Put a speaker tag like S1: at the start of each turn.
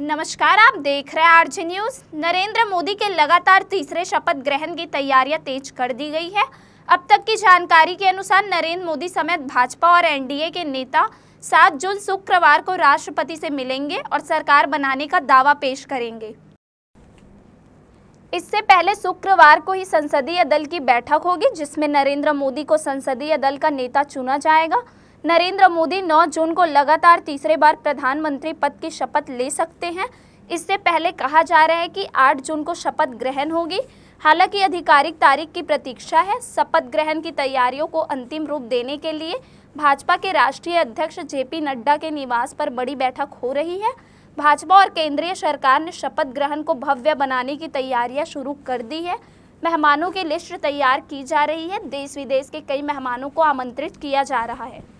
S1: नमस्कार आप देख रहे हैं आरजे न्यूज नरेंद्र मोदी के लगातार तीसरे शपथ ग्रहण की तैयारियां तेज कर दी गई है अब तक की जानकारी के अनुसार नरेंद्र मोदी समेत भाजपा और एनडीए के नेता सात जून शुक्रवार को राष्ट्रपति से मिलेंगे और सरकार बनाने का दावा पेश करेंगे इससे पहले शुक्रवार को ही संसदीय दल की बैठक होगी जिसमें नरेंद्र मोदी को संसदीय दल का नेता चुना जाएगा नरेंद्र मोदी 9 जून को लगातार तीसरे बार प्रधानमंत्री पद की शपथ ले सकते हैं इससे पहले कहा जा रहा है कि 8 जून को शपथ ग्रहण होगी हालांकि आधिकारिक तारीख की प्रतीक्षा है शपथ ग्रहण की तैयारियों को अंतिम रूप देने के लिए भाजपा के राष्ट्रीय अध्यक्ष जे पी नड्डा के निवास पर बड़ी बैठक हो रही है भाजपा और केंद्रीय सरकार ने शपथ ग्रहण को भव्य बनाने की तैयारियां शुरू कर दी है मेहमानों की लिस्ट तैयार की जा रही है देश विदेश के कई मेहमानों को आमंत्रित किया जा रहा है